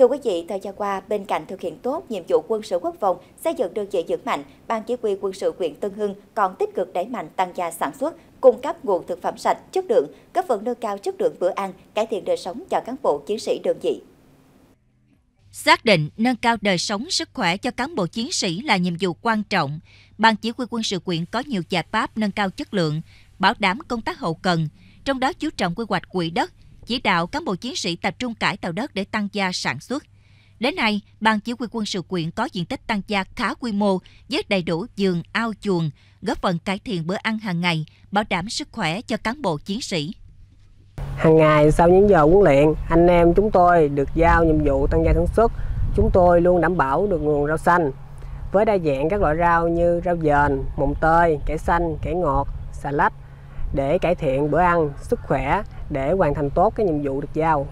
Thưa quý vị, thời gian qua, bên cạnh thực hiện tốt nhiệm vụ quân sự quốc phòng, xây dựng đơn vị vững mạnh, Ban Chỉ huy quân sự huyện Tân Hưng còn tích cực đẩy mạnh tăng gia sản xuất, cung cấp nguồn thực phẩm sạch, chất lượng, góp phần nâng cao chất lượng bữa ăn, cải thiện đời sống cho cán bộ chiến sĩ đơn vị. Xác định nâng cao đời sống sức khỏe cho cán bộ chiến sĩ là nhiệm vụ quan trọng. Ban chỉ huy quân sự huyện có nhiều giải pháp nâng cao chất lượng, bảo đảm công tác hậu cần, trong đó chú trọng quy hoạch quỹ đất, chỉ đạo cán bộ chiến sĩ tập trung cải tạo đất để tăng gia sản xuất. Đến nay, Ban Chỉ huy quân sự quyện có diện tích tăng gia khá quy mô với đầy đủ giường, ao chuồng, góp phần cải thiện bữa ăn hàng ngày, bảo đảm sức khỏe cho cán bộ chiến sĩ. Hàng ngày sau những giờ huấn luyện, anh em chúng tôi được giao nhiệm vụ tăng gia sản xuất. Chúng tôi luôn đảm bảo được nguồn rau xanh. Với đa dạng các loại rau như rau dền, mồng tơi, cải xanh, cải ngọt, xà lách, để cải thiện bữa ăn, sức khỏe để hoàn thành tốt cái nhiệm vụ được giao.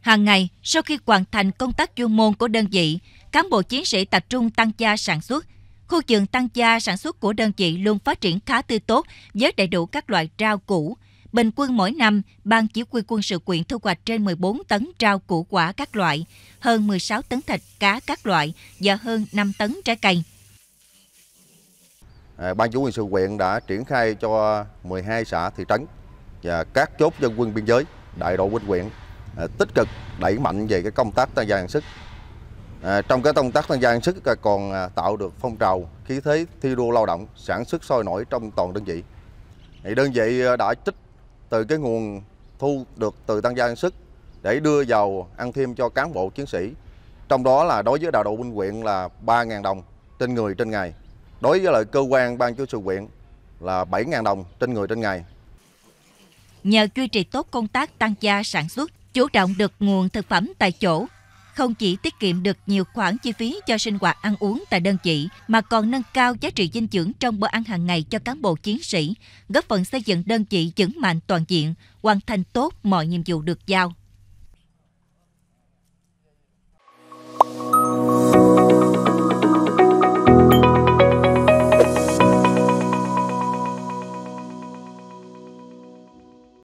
Hàng ngày, sau khi hoàn thành công tác chuyên môn của đơn vị, cán bộ chiến sĩ tập trung tăng gia sản xuất. Khu vườn tăng gia sản xuất của đơn vị luôn phát triển khá tươi tốt với đầy đủ các loại rau củ. Bình quân mỗi năm, Ban Chỉ huy quân sự quyện thu hoạch trên 14 tấn rau củ quả các loại, hơn 16 tấn thịt cá các loại và hơn 5 tấn trái cây. À, Ban chủ quyền sự huyện đã triển khai cho 12 xã thị trấn và các chốt dân quân biên giới, đại đội quân huyện à, tích cực đẩy mạnh về cái công tác tăng gia sản sức. À, trong cái công tác tăng gia sản sức còn tạo được phong trào khí thế thi đua lao động, sản xuất sôi nổi trong toàn đơn vị. Thì đơn vị đã trích từ cái nguồn thu được từ tăng gia sản sức để đưa vào ăn thêm cho cán bộ chiến sĩ. Trong đó là đối với đại đội quân quyện là 3.000 đồng trên người trên ngày. Đối với lại cơ quan ban chủ sự quyện là 7.000 đồng trên người trên ngày. Nhờ duy trì tốt công tác tăng gia sản xuất, chủ động được nguồn thực phẩm tại chỗ, không chỉ tiết kiệm được nhiều khoản chi phí cho sinh hoạt ăn uống tại đơn vị mà còn nâng cao giá trị dinh dưỡng trong bữa ăn hàng ngày cho cán bộ chiến sĩ, góp phần xây dựng đơn vị vững mạnh toàn diện, hoàn thành tốt mọi nhiệm vụ được giao.